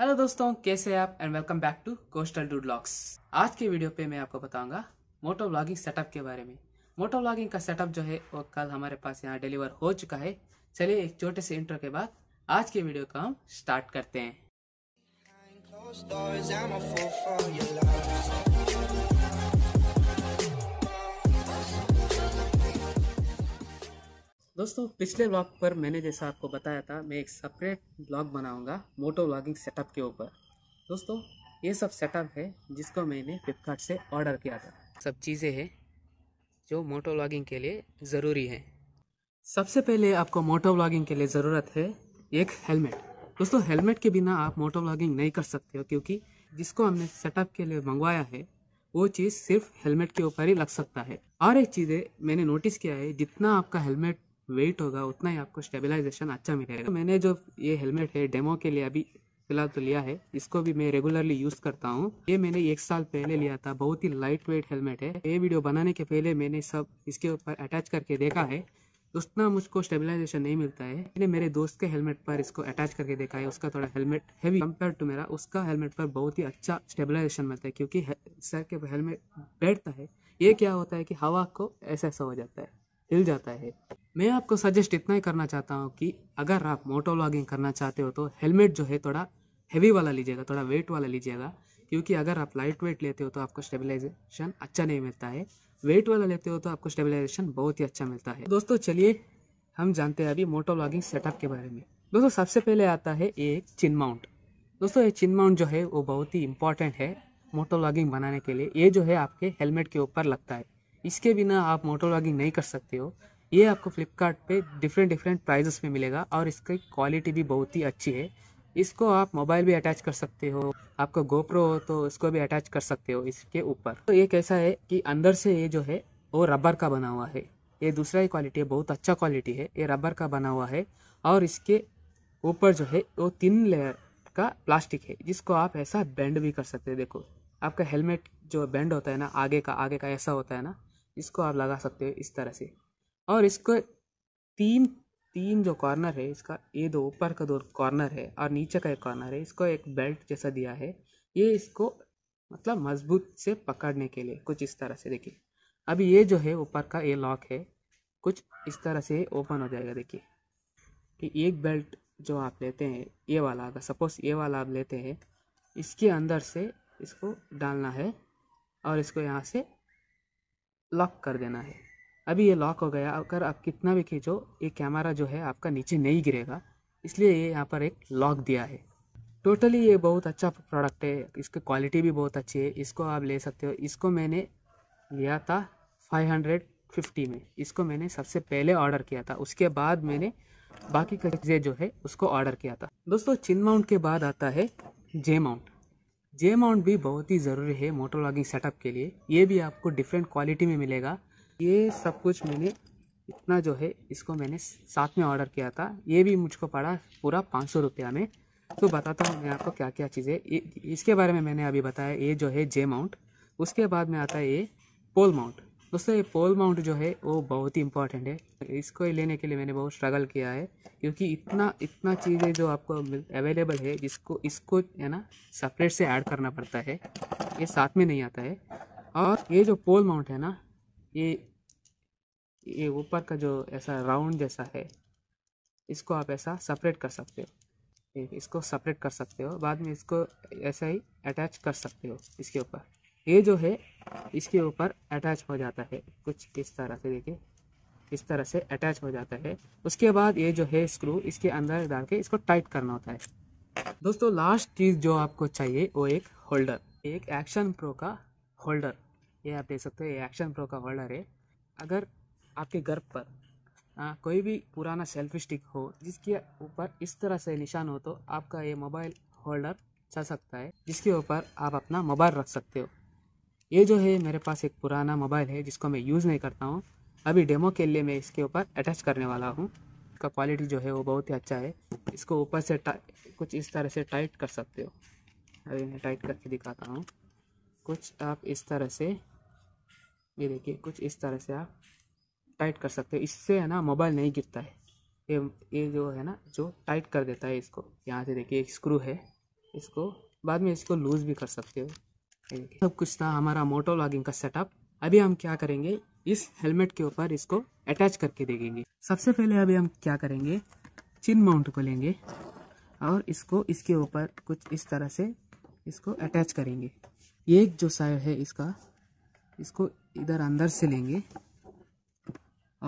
Hello दोस्तों कैसे हैं आप and welcome back to coastal do blogs आज के वीडियो पे मैं आपको बताऊंगा मोटो ब्लॉगिंग सेटअप के बारे में मोटो ब्लॉगिंग का सेटअप जो है वो कल हमारे पास यहाँ डिलीवर हो चुका है चलिए एक छोटे से इंटर के बाद आज के वीडियो का हम स्टार्ट करते हैं दोस्तों पिछले ब्लॉग पर मैंने जैसा आपको बताया था मैं एक सेपरेट ब्लॉग बनाऊंगा मोटो ब्लॉगिंग सेटअप के ऊपर दोस्तों ये सब सेटअप है जिसको मैंने फ्लिपकार्ट से ऑर्डर किया था सब चीज़ें हैं जो मोटो ब्लॉगिंग के लिए ज़रूरी हैं सबसे पहले आपको मोटो ब्लॉगिंग के लिए ज़रूरत है एक हेलमेट दोस्तों हेलमेट के बिना आप मोटो ब्लॉगिंग नहीं कर सकते हो क्योंकि जिसको हमने सेटअप के लिए मंगवाया है वो चीज़ सिर्फ हेलमेट के ऊपर ही लग सकता है और एक चीज़ मैंने नोटिस किया है जितना आपका हेलमेट वेट होगा उतना ही आपको स्टेबलाइजेशन अच्छा मिलेगा मैंने जो ये हेलमेट है डेमो के लिए अभी फिलहाल तो लिया है इसको भी मैं रेगुलरली यूज करता हूँ ये मैंने एक साल पहले लिया था बहुत ही लाइट वेट हेलमेट है ये वीडियो बनाने के पहले मैंने सब इसके ऊपर अटैच करके देखा है उतना मुझको स्टेबलाइजेशन नहीं मिलता है मैंने मेरे दोस्त के हेलमेट पर इसको अटैच करके देखा है उसका थोड़ा हेलमेट हैवी कम्पेयर टू मेरा उसका हेलमेट पर बहुत ही अच्छा स्टेबलाइजेशन मिलता है क्योंकि सर के हेलमेट बैठता है ये क्या होता है कि हवा को ऐसा ऐसा हो जाता है हिल जाता है मैं आपको सजेस्ट इतना ही करना चाहता हूँ कि अगर आप मोटो व्लॉगिंग करना चाहते हो तो हेलमेट जो है थोड़ा हैवी वाला लीजिएगा थोड़ा वेट वाला लीजिएगा क्योंकि अगर आप लाइट वेट लेते हो तो आपको स्टेबलाइजेशन अच्छा नहीं मिलता है वेट वाला लेते हो तो आपको स्टेबलाइजेशन बहुत ही अच्छा मिलता है दोस्तों चलिए हम जानते हैं अभी मोटो व्लॉगिंग सेटअप के बारे में दोस्तों सबसे पहले आता है ये चिन माउंट दोस्तों ये चिन माउंट जो है वो बहुत ही इंपॉर्टेंट है मोटो व्लॉगिंग बनाने के लिए ये जो है आपके हेलमेट के ऊपर लगता है इसके बिना आप मोटर लॉगिंग नहीं कर सकते हो ये आपको फ्लिपकार्ट डिफरेंट डिफरेंट प्राइजेस में मिलेगा और इसकी क्वालिटी भी बहुत ही अच्छी है इसको आप मोबाइल भी अटैच कर सकते हो आपका गोप्रो हो तो इसको भी अटैच कर सकते हो इसके ऊपर तो ये कैसा है कि अंदर से ये जो है वो रबर का बना हुआ है ये दूसरा ही क्वालिटी है बहुत अच्छा क्वालिटी है ये रबर का बना हुआ है और इसके ऊपर जो है वो तीन लेयर का प्लास्टिक है जिसको आप ऐसा बैंड भी कर सकते हो देखो आपका हेलमेट जो बैंड होता है ना आगे का आगे का ऐसा होता है ना इसको आप लगा सकते हो इस तरह से और इसको तीन तीन जो कॉर्नर है इसका ये दो ऊपर का दो कॉर्नर है और नीचे का एक कॉर्नर है इसको एक बेल्ट जैसा दिया है ये इसको मतलब मजबूत से पकड़ने के लिए कुछ इस तरह से देखिए अभी ये जो है ऊपर का ये लॉक है कुछ इस तरह से ओपन हो जाएगा देखिए कि एक बेल्ट जो आप लेते हैं ये वाला अगर सपोज़ ये वाला आप लेते हैं इसके अंदर से इसको डालना है और इसको यहाँ से लॉक कर देना है अभी ये लॉक हो गया अगर आप कितना भी खींचो ये कैमरा जो है आपका नीचे नहीं गिरेगा इसलिए ये यहाँ पर एक लॉक दिया है टोटली ये बहुत अच्छा प्रोडक्ट है इसकी क्वालिटी भी बहुत अच्छी है इसको आप ले सकते हो इसको मैंने लिया था 550 में इसको मैंने सबसे पहले ऑर्डर किया था उसके बाद मैंने बाकी चीज़ें जो है उसको ऑर्डर किया था दोस्तों चिन माउंट के बाद आता है जे माउंट जे माउंट भी बहुत ही ज़रूरी है मोटर लॉगिंग सेटअप के लिए ये भी आपको डिफरेंट क्वालिटी में मिलेगा ये सब कुछ मैंने इतना जो है इसको मैंने साथ में ऑर्डर किया था ये भी मुझको पड़ा पूरा पाँच सौ रुपया में तो बताता हूँ मैं आपको क्या क्या चीज़ें इसके बारे में मैंने अभी बताया ये जो है जे माउंट उसके बाद में आता है ये पोल माउंट दोस्तों ये पोल माउंट जो है वो बहुत ही इंपॉर्टेंट है इसको लेने के लिए मैंने बहुत स्ट्रगल किया है क्योंकि इतना इतना चीज़ें जो आपको अवेलेबल है जिसको इसको है ना सेपरेट से ऐड करना पड़ता है ये साथ में नहीं आता है और ये जो पोल माउंट है ना ये ये ऊपर का जो ऐसा राउंड जैसा है इसको आप ऐसा सेपरेट कर सकते हो इसको सेपरेट कर सकते हो बाद में इसको ऐसा ही अटैच कर सकते हो इसके ऊपर ये जो है इसके ऊपर अटैच हो जाता है कुछ किस तरह से देखिए इस तरह से अटैच हो जाता है उसके बाद ये जो है स्क्रू इसके अंदर डाल के इसको टाइट करना होता है दोस्तों लास्ट चीज़ जो आपको चाहिए वो एक होल्डर एक एक्शन प्रो का होल्डर ये आप देख सकते हो ये एक्शन प्रो का होल्डर है अगर आपके घर पर आ, कोई भी पुराना सेल्फी स्टिक हो जिसके ऊपर इस तरह से निशान हो तो आपका ये मोबाइल होल्डर चल सकता है जिसके ऊपर आप अपना मोबाइल रख सकते हो ये जो है मेरे पास एक पुराना मोबाइल है जिसको मैं यूज़ नहीं करता हूँ अभी डेमो के लिए मैं इसके ऊपर अटैच करने वाला हूँ इसका क्वालिटी जो है वो बहुत ही अच्छा है इसको ऊपर से कुछ इस तरह से टाइट कर सकते हो अभी मैं टाइट करके दिखाता हूँ कुछ आप इस तरह से ये देखिए कुछ इस तरह से आप टाइट कर सकते हो इससे है ना मोबाइल नहीं गिरता है ये ये जो है ना जो टाइट कर देता है इसको यहाँ से देखिए एक स्क्रू है इसको बाद में इसको लूज़ भी कर सकते हो सब कुछ था हमारा मोटो लॉगिंग का सेटअप अभी हम क्या करेंगे इस हेलमेट के ऊपर इसको अटैच करके देखेंगे सबसे पहले अभी हम क्या करेंगे चिन माउंट को लेंगे और इसको इसके ऊपर कुछ इस तरह से इसको अटैच करेंगे एक जो साइड है इसका इसको इधर अंदर से लेंगे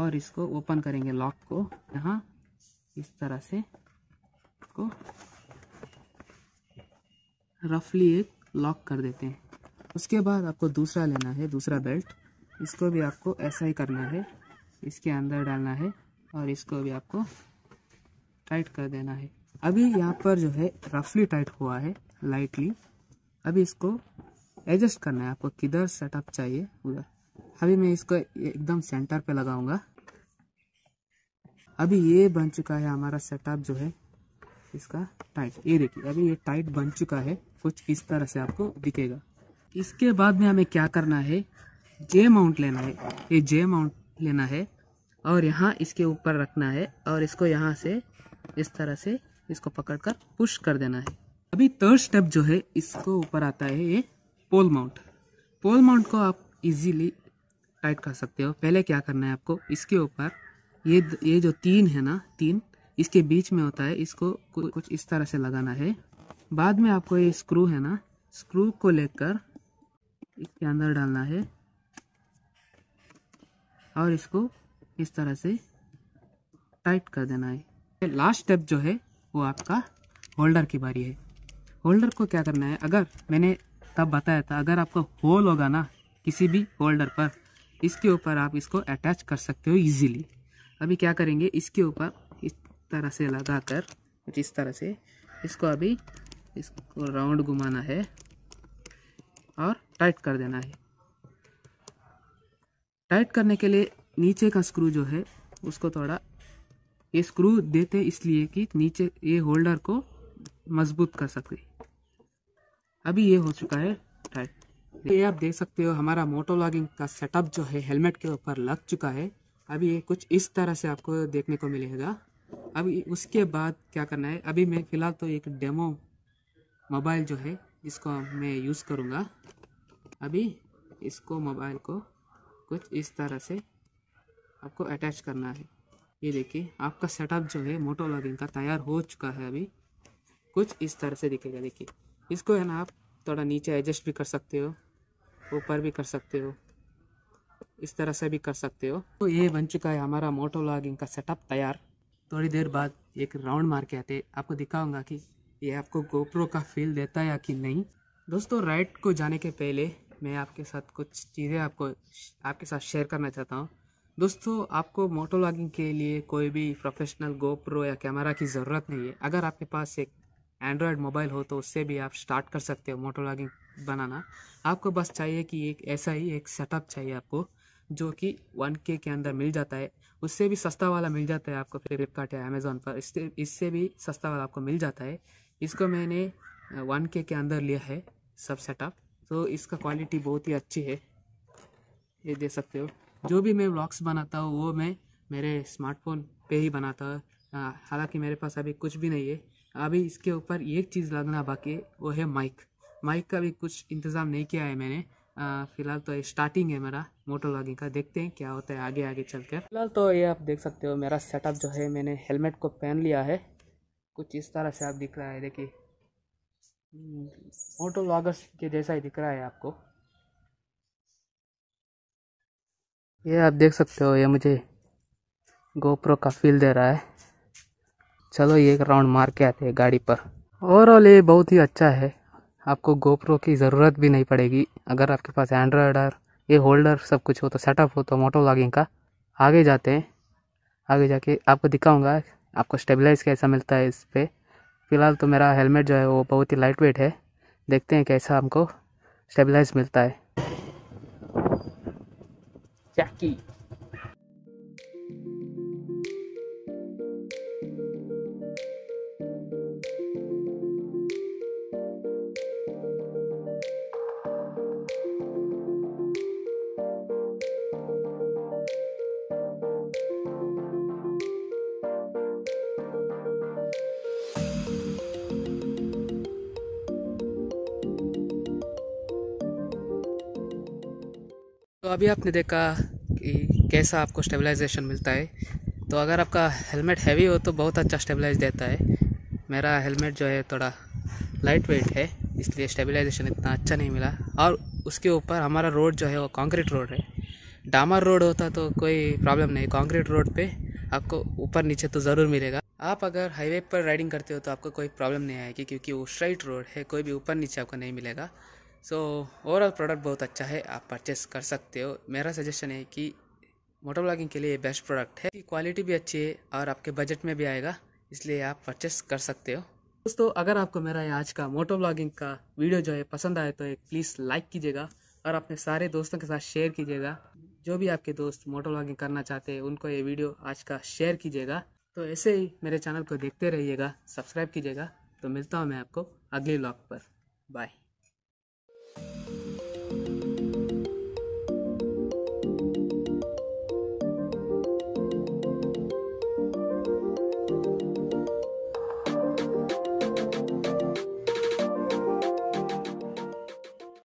और इसको ओपन करेंगे लॉक को यहाँ इस तरह से इसको रफली एक लॉक कर देते हैं उसके बाद आपको दूसरा लेना है दूसरा बेल्ट इसको भी आपको ऐसा ही करना है इसके अंदर डालना है और इसको भी आपको टाइट कर देना है अभी यहाँ पर जो है रफली टाइट हुआ है लाइटली अभी इसको एडजस्ट करना है आपको किधर सेटअप चाहिए उधर अभी मैं इसको एकदम सेंटर पे लगाऊंगा अभी ये बन चुका है हमारा सेटअप जो है इसका टाइट ये देखिए अभी ये टाइट बन चुका है कुछ इस तरह से आपको दिखेगा इसके बाद में हमें क्या करना है जे माउंट लेना है ये जे माउंट लेना है और यहाँ इसके ऊपर रखना है और इसको यहाँ से इस तरह से इसको पकड़कर पुश कर देना है अभी थर्ड स्टेप जो है इसको ऊपर आता है ये पोल माउंट पोल माउंट को आप इजीली टाइट कर सकते हो पहले क्या करना है आपको इसके ऊपर ये ये जो तीन है ना तीन इसके बीच में होता है इसको कुछ इस तरह से लगाना है बाद में आपको ये स्क्रू है ना स्क्रू को लेकर इसके अंदर डालना है और इसको इस तरह से टाइट कर देना है लास्ट स्टेप जो है वो आपका होल्डर की बारी है होल्डर को क्या करना है अगर मैंने तब बताया था अगर आपका होल होगा ना किसी भी होल्डर पर इसके ऊपर आप इसको अटैच कर सकते हो इजीली अभी क्या करेंगे इसके ऊपर इस तरह से लगा कर कुछ इस तरह से इसको अभी इसको राउंड घुमाना है और टाइट कर देना है टाइट करने के लिए नीचे का स्क्रू जो है उसको थोड़ा ये स्क्रू देते इसलिए कि नीचे ये होल्डर को मजबूत कर सके अभी ये हो चुका है टाइट ये आप देख सकते हो हमारा मोटो लॉगिंग का सेटअप जो है हेलमेट के ऊपर लग चुका है अभी ये कुछ इस तरह से आपको देखने को मिलेगा अभी उसके बाद क्या करना है अभी मैं फ़िलहाल तो एक डेमो मोबाइल जो है इसको मैं यूज़ करूँगा अभी इसको मोबाइल को कुछ इस तरह से आपको अटैच करना है ये देखिए आपका सेटअप जो है मोटो लॉगिंग का तैयार हो चुका है अभी कुछ इस तरह से दिखेगा देखिए इसको है ना आप थोड़ा नीचे एडजस्ट भी कर सकते हो ऊपर भी कर सकते हो इस तरह से भी कर सकते हो तो ये बन चुका है हमारा मोटो लॉगिंग का सेटअप तैयार थोड़ी देर बाद एक राउंड मार के आते आपको दिखाऊंगा कि ये आपको गोप्रो का फील देता है या कि नहीं दोस्तों राइट को जाने के पहले मैं आपके साथ कुछ चीज़ें आपको आपके साथ शेयर करना चाहता हूँ दोस्तों आपको मोटो लॉगिंग के लिए कोई भी प्रोफेशनल गोप्रो या कैमरा की ज़रूरत नहीं है अगर आपके पास एक एंड्रॉयड मोबाइल हो तो उससे भी आप स्टार्ट कर सकते हो मोटो लॉगिंग बनाना आपको बस चाहिए कि एक ऐसा ही एक सेटअप चाहिए आपको जो कि वन के के अंदर मिल जाता है उससे भी सस्ता वाला मिल जाता है आपको फ्लिपकार्ट या अमेज़ोन पर इससे इससे भी सस्ता वाला आपको मिल जाता है इसको मैंने वन के के अंदर लिया है सब सेटअप तो इसका क्वालिटी बहुत ही अच्छी है ये देख सकते हो जो भी मैं व्लॉग्स बनाता हूँ वो मैं मेरे स्मार्टफोन पे ही बनाता हूँ हालांकि मेरे पास अभी कुछ भी नहीं है अभी इसके ऊपर एक चीज़ लगना बाकी है वो है माइक माइक का भी कुछ इंतज़ाम नहीं किया है मैंने फ़िलहाल तो ये स्टार्टिंग है मेरा मोटर लॉगिंग का देखते हैं क्या होता है आगे आगे चल कर फिलहाल तो ये आप देख सकते हो मेरा सेटअप जो है मैंने हेलमेट को पहन लिया है कुछ इस तरह से आप दिख रहा है देखिए मोटो व्लॉगर्स के जैसा ही दिख रहा है आपको ये आप देख सकते हो ये मुझे गोप्रो का फील दे रहा है चलो ये एक राउंड मार के आते हैं गाड़ी पर ओवरऑल ये बहुत ही अच्छा है आपको गोप्रो की ज़रूरत भी नहीं पड़ेगी अगर आपके पास एंड्रॉयड और ये होल्डर सब कुछ हो तो सेटअप हो तो मोटो व्लॉगिंग का आगे जाते हैं आगे जाके आपको दिखाऊंगा आपको स्टेबलाइज कैसा मिलता है इस पर फ़िलहाल तो मेरा हेलमेट जो है वो बहुत ही लाइट वेट है देखते हैं कैसा हमको स्टेबलाइज मिलता है चाकी। तो अभी आपने देखा कि कैसा आपको स्टेबलाइजेशन मिलता है तो अगर आपका हेलमेट हैवी हो तो बहुत अच्छा स्टेबलाइज देता है मेरा हेलमेट जो है थोड़ा लाइट वेट है इसलिए स्टेबलाइजेशन इतना अच्छा नहीं मिला और उसके ऊपर हमारा रोड जो है वो कॉन्क्रीट रोड है डामर रोड होता तो कोई प्रॉब्लम नहीं कॉन्क्रीट रोड पर आपको ऊपर नीचे तो ज़रूर मिलेगा आप अगर हाईवे पर राइडिंग करते हो तो आपको कोई प्रॉब्लम नहीं आएगी क्योंकि वो स्ट्राइट रोड है कोई भी ऊपर नीचे आपको नहीं मिलेगा सो ओवरऑल प्रोडक्ट बहुत अच्छा है आप परचेस कर सकते हो मेरा सजेशन है कि मोटर ब्लॉगिंग के लिए बेस्ट प्रोडक्ट है क्वालिटी भी अच्छी है और आपके बजट में भी आएगा इसलिए आप परचेस कर सकते हो दोस्तों अगर आपको मेरा आज का मोटो ब्लॉगिंग का वीडियो जो है पसंद आए तो एक प्लीज़ लाइक कीजिएगा और अपने सारे दोस्तों के साथ शेयर कीजिएगा जो भी आपके दोस्त मोटो ब्लॉगिंग करना चाहते हैं उनको ये वीडियो आज का शेयर कीजिएगा तो ऐसे ही मेरे चैनल को देखते रहिएगा सब्सक्राइब कीजिएगा तो मिलता हूँ मैं आपको अगले ब्लॉग पर बाय